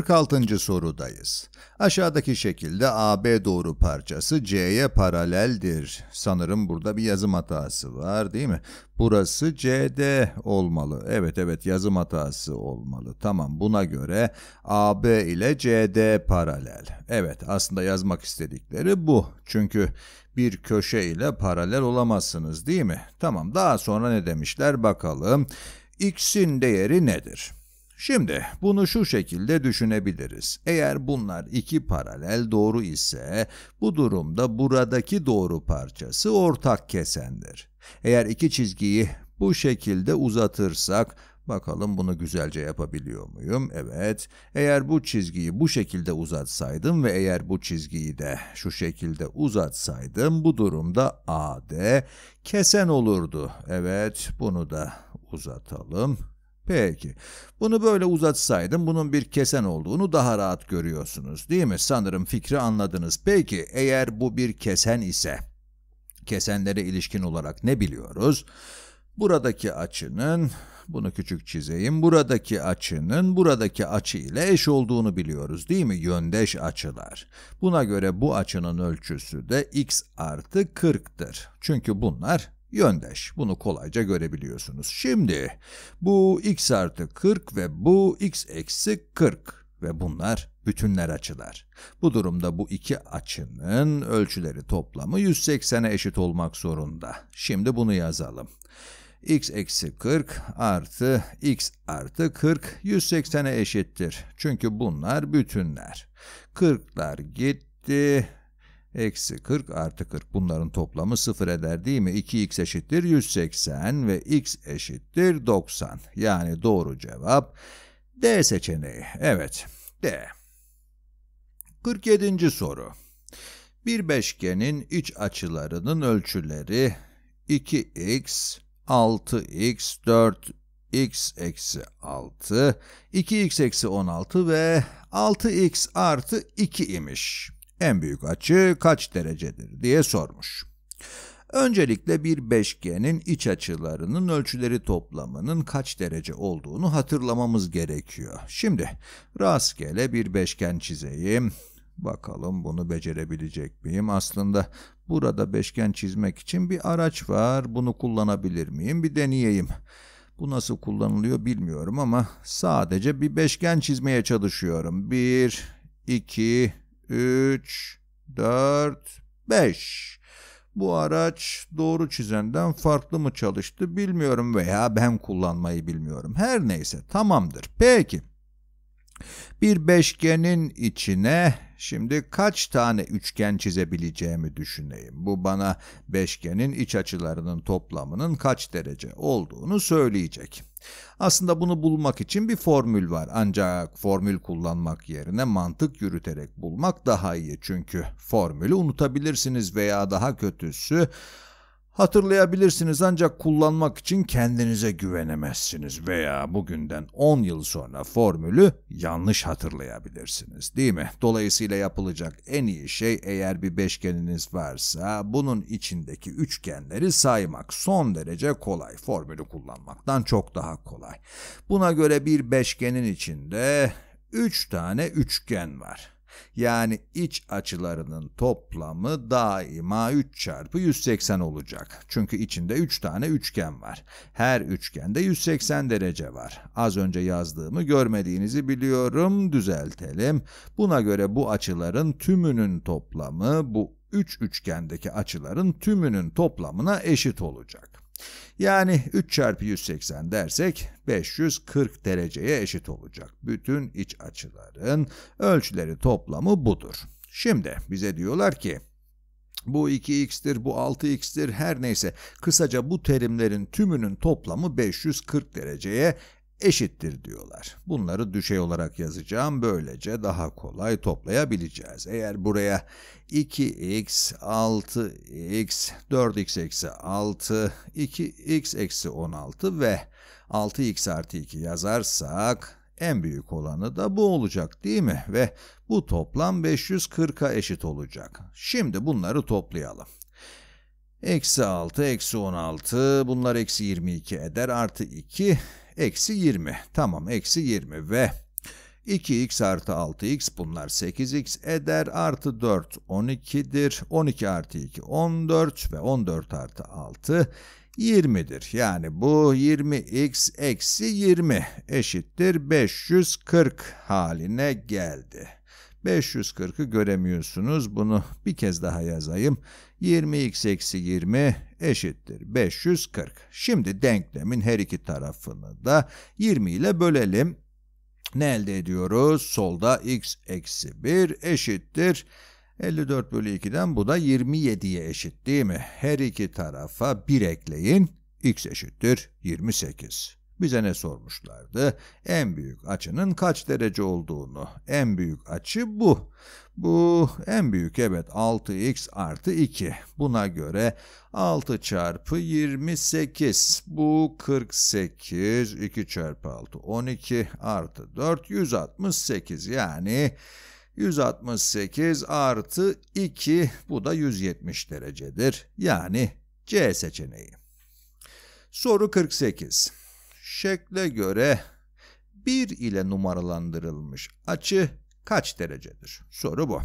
46. sorudayız. Aşağıdaki şekilde AB doğru parçası C'ye paraleldir. Sanırım burada bir yazım hatası var değil mi? Burası CD olmalı. Evet evet yazım hatası olmalı. Tamam buna göre AB ile CD paralel. Evet aslında yazmak istedikleri bu. Çünkü bir köşe ile paralel olamazsınız değil mi? Tamam daha sonra ne demişler bakalım. X'in değeri nedir? Şimdi bunu şu şekilde düşünebiliriz. Eğer bunlar iki paralel doğru ise bu durumda buradaki doğru parçası ortak kesendir. Eğer iki çizgiyi bu şekilde uzatırsak Bakalım bunu güzelce yapabiliyor muyum? Evet. Eğer bu çizgiyi bu şekilde uzatsaydım ve eğer bu çizgiyi de şu şekilde uzatsaydım bu durumda AD kesen olurdu. Evet bunu da uzatalım. Peki. Bunu böyle uzatsaydım bunun bir kesen olduğunu daha rahat görüyorsunuz değil mi? Sanırım fikri anladınız. Peki eğer bu bir kesen ise kesenlere ilişkin olarak ne biliyoruz? Buradaki açının bunu küçük çizeyim. Buradaki açının buradaki açı ile eş olduğunu biliyoruz değil mi? Yöndeş açılar. Buna göre bu açının ölçüsü de x artı 40'tır. Çünkü bunlar yöndeş. Bunu kolayca görebiliyorsunuz. Şimdi bu x artı 40 ve bu x eksi 40 ve bunlar bütünler açılar. Bu durumda bu iki açının ölçüleri toplamı 180'e eşit olmak zorunda. Şimdi bunu yazalım x eksi 40 artı x artı 40 180'e eşittir. Çünkü bunlar bütünler. 40'lar gitti, Eksi 40 artı 40 bunların toplamı 0 eder değil mi? 2x eşittir 180 ve x eşittir 90. Yani doğru cevap D seçeneği. Evet D. 47. soru. Bir beşgenin iç açılarının ölçüleri 2x, 6x, 4x eksi 6, 2x eksi 16 ve 6x artı 2 imiş en büyük açı kaç derecedir diye sormuş. Öncelikle bir beşgenin iç açılarının ölçüleri toplamının kaç derece olduğunu hatırlamamız gerekiyor. Şimdi rastgele bir beşgen çizeyim. Bakalım bunu becerebilecek miyim? Aslında burada beşgen çizmek için bir araç var. Bunu kullanabilir miyim? Bir deneyeyim. Bu nasıl kullanılıyor bilmiyorum ama sadece bir beşgen çizmeye çalışıyorum. 1, 2, 3, 4, 5. Bu araç doğru çizenden farklı mı çalıştı bilmiyorum veya ben kullanmayı bilmiyorum. Her neyse tamamdır. Peki. Bir beşgenin içine şimdi kaç tane üçgen çizebileceğimi düşüneyim. Bu bana beşgenin iç açılarının toplamının kaç derece olduğunu söyleyecek. Aslında bunu bulmak için bir formül var ancak formül kullanmak yerine mantık yürüterek bulmak daha iyi çünkü formülü unutabilirsiniz veya daha kötüsü Hatırlayabilirsiniz ancak kullanmak için kendinize güvenemezsiniz veya bugünden 10 yıl sonra formülü yanlış hatırlayabilirsiniz değil mi? Dolayısıyla yapılacak en iyi şey eğer bir beşgeniniz varsa bunun içindeki üçgenleri saymak son derece kolay. Formülü kullanmaktan çok daha kolay. Buna göre bir beşgenin içinde 3 üç tane üçgen var. Yani iç açılarının toplamı daima 3 çarpı 180 olacak. Çünkü içinde 3 tane üçgen var. Her üçgende 180 derece var. Az önce yazdığımı görmediğinizi biliyorum. Düzeltelim. Buna göre bu açıların tümünün toplamı bu üç üçgendeki açıların tümünün toplamına eşit olacak. Yani 3 çarpı 180 dersek 540 dereceye eşit olacak. Bütün iç açıların ölçüleri toplamı budur. Şimdi bize diyorlar ki bu 2x'tir, bu 6x'tir her neyse kısaca bu terimlerin tümünün toplamı 540 dereceye eşittir diyorlar. Bunları düşey olarak yazacağım. Böylece daha kolay toplayabileceğiz. Eğer buraya 2x, 6x, 4x eksi 6, 2x eksi 16 ve 6x artı 2 yazarsak en büyük olanı da bu olacak değil mi? Ve bu toplam 540'a eşit olacak. Şimdi bunları toplayalım. Eksi 6, eksi 16, bunlar eksi 22 eder, artı 2, Eksi 20. Tamam eksi 20 ve 2x artı 6x bunlar 8x eder. Artı 4 12'dir. 12 artı 2 14 ve 14 artı 6 20'dir. Yani bu 20x eksi 20 eşittir 540 haline geldi. 540'ı göremiyorsunuz. Bunu bir kez daha yazayım. 20x eksi 20 eşittir 540. Şimdi denklemin her iki tarafını da 20 ile bölelim. Ne elde ediyoruz? Solda x eksi 1 eşittir. 54 bölü 2'den bu da 27'ye eşit değil mi? Her iki tarafa 1 ekleyin. x eşittir 28. Bize ne sormuşlardı? En büyük açının kaç derece olduğunu. En büyük açı bu. Bu en büyük evet 6x artı 2. Buna göre 6 çarpı 28. Bu 48. 2 çarpı 6 12 artı 4 168 yani 168 artı 2 bu da 170 derecedir. Yani C seçeneği. Soru 48. Şekle göre 1 ile numaralandırılmış açı kaç derecedir? Soru bu.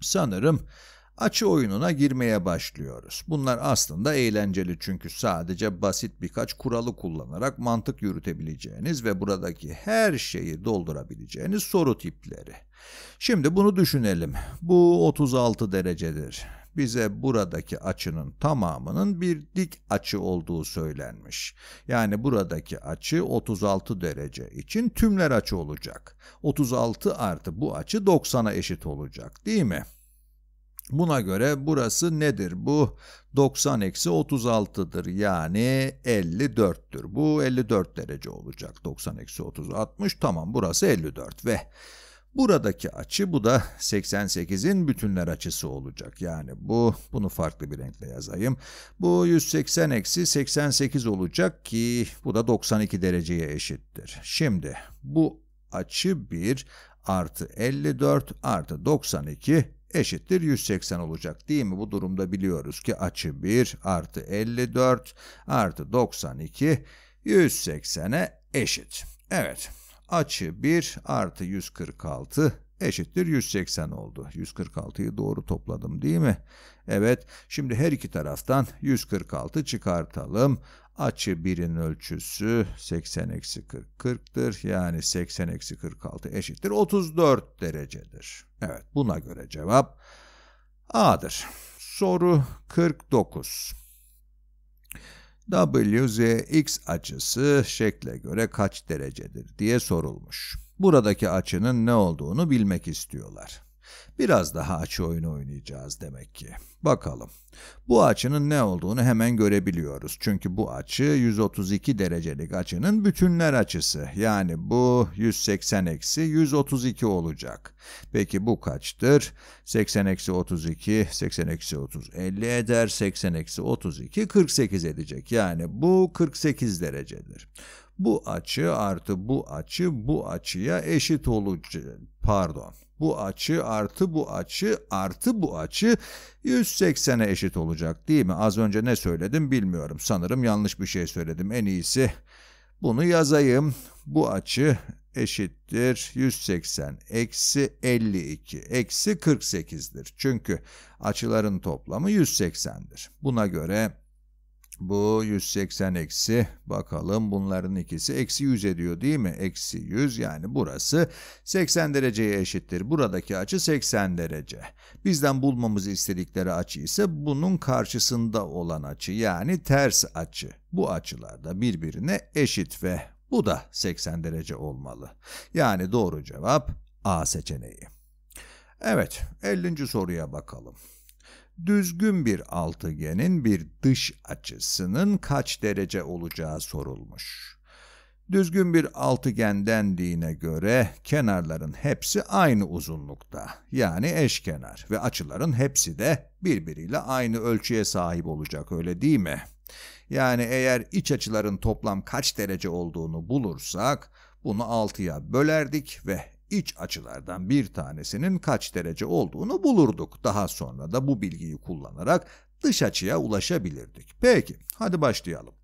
Sanırım açı oyununa girmeye başlıyoruz. Bunlar aslında eğlenceli çünkü sadece basit birkaç kuralı kullanarak mantık yürütebileceğiniz ve buradaki her şeyi doldurabileceğiniz soru tipleri. Şimdi bunu düşünelim. Bu 36 derecedir. Bize buradaki açının tamamının bir dik açı olduğu söylenmiş. Yani buradaki açı 36 derece için tümler açı olacak. 36 artı bu açı 90'a eşit olacak değil mi? Buna göre burası nedir? Bu 90 eksi 36'dır yani 54'tür. Bu 54 derece olacak. 90 eksi 30 60 tamam burası 54 ve buradaki açı bu da 88'in bütünler açısı olacak. Yani bu bunu farklı bir renkle yazayım. Bu 180 eksi 88 olacak ki bu da 92 dereceye eşittir. Şimdi bu açı 1 artı 54 artı 92 eşittir 180 olacak değil mi? Bu durumda biliyoruz ki açı 1 artı 54 artı 92 180'e eşit. Evet açı 1 artı 146 eşittir 180 oldu. 146'yı doğru topladım değil mi? Evet, şimdi her iki taraftan 146 çıkartalım. Açı birin ölçüsü 80 eksi 40 40'tır. Yani 80 eksi 46 eşittir 34 derecedir. Evet, buna göre cevap A'dır. Soru 49. WZX açısı şekle göre kaç derecedir diye sorulmuş. Buradaki açının ne olduğunu bilmek istiyorlar. Biraz daha açı oyunu oynayacağız demek ki. Bakalım. Bu açının ne olduğunu hemen görebiliyoruz. Çünkü bu açı 132 derecelik açının bütünler açısı. Yani bu 180 eksi 132 olacak. Peki bu kaçtır? 80 eksi 32, 80 eksi 30 50 eder. 80 eksi 32 48 edecek. Yani bu 48 derecedir. Bu açı artı bu açı bu açıya eşit olacak. Pardon. Bu açı artı bu açı artı bu açı 180'e eşit olacak değil mi? Az önce ne söyledim bilmiyorum. Sanırım yanlış bir şey söyledim. En iyisi bunu yazayım. Bu açı eşittir 180 eksi 52 eksi 48'dir. Çünkü açıların toplamı 180'dir. Buna göre bu 180 eksi. Bakalım bunların ikisi eksi 100 ediyor değil mi? Eksi 100 yani burası 80 dereceye eşittir. Buradaki açı 80 derece. Bizden bulmamız istedikleri açı ise bunun karşısında olan açı yani ters açı. Bu açılar da birbirine eşit ve bu da 80 derece olmalı. Yani doğru cevap A seçeneği. Evet 50. soruya bakalım düzgün bir altıgenin bir dış açısının kaç derece olacağı sorulmuş. Düzgün bir altıgen dendiğine göre kenarların hepsi aynı uzunlukta yani eşkenar ve açıların hepsi de birbiriyle aynı ölçüye sahip olacak öyle değil mi? Yani eğer iç açıların toplam kaç derece olduğunu bulursak bunu 6'ya bölerdik ve iç açılardan bir tanesinin kaç derece olduğunu bulurduk. Daha sonra da bu bilgiyi kullanarak dış açıya ulaşabilirdik. Peki, hadi başlayalım.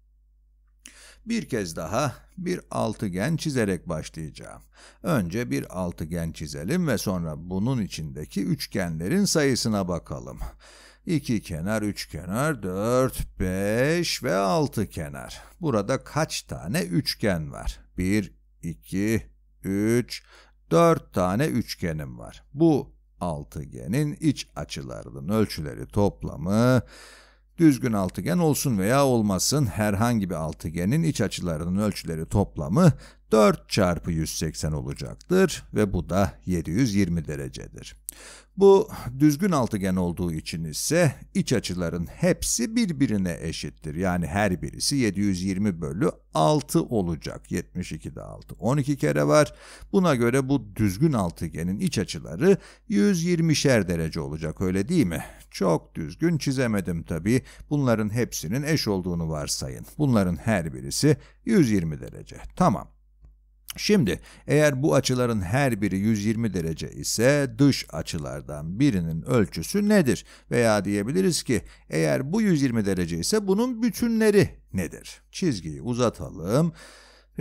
Bir kez daha bir altıgen çizerek başlayacağım. Önce bir altıgen çizelim ve sonra bunun içindeki üçgenlerin sayısına bakalım. 2 kenar, 3 kenar, 4, 5 ve 6 kenar. Burada kaç tane üçgen var? 1, 2, 3, 4 tane üçgenim var. Bu altıgenin iç açılarının ölçüleri toplamı düzgün altıgen olsun veya olmasın herhangi bir altıgenin iç açılarının ölçüleri toplamı 4 çarpı 180 olacaktır ve bu da 720 derecedir. Bu düzgün altıgen olduğu için ise iç açıların hepsi birbirine eşittir. Yani her birisi 720 bölü 6 olacak. 72'de 6. 12 kere var. Buna göre bu düzgün altıgenin iç açıları 120'şer derece olacak öyle değil mi? Çok düzgün çizemedim tabi, Bunların hepsinin eş olduğunu varsayın. Bunların her birisi 120 derece. Tamam. Şimdi eğer bu açıların her biri 120 derece ise dış açılardan birinin ölçüsü nedir? Veya diyebiliriz ki eğer bu 120 derece ise bunun bütünleri nedir? Çizgiyi uzatalım.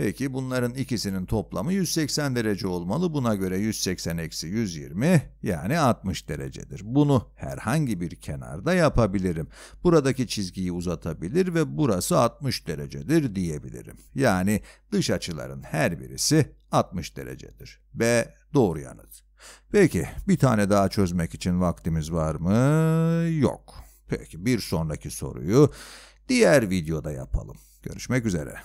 Peki bunların ikisinin toplamı 180 derece olmalı. Buna göre 180 eksi 120 yani 60 derecedir. Bunu herhangi bir kenarda yapabilirim. Buradaki çizgiyi uzatabilir ve burası 60 derecedir diyebilirim. Yani dış açıların her birisi 60 derecedir. B doğru yanıt. Peki bir tane daha çözmek için vaktimiz var mı? Yok. Peki bir sonraki soruyu diğer videoda yapalım. Görüşmek üzere.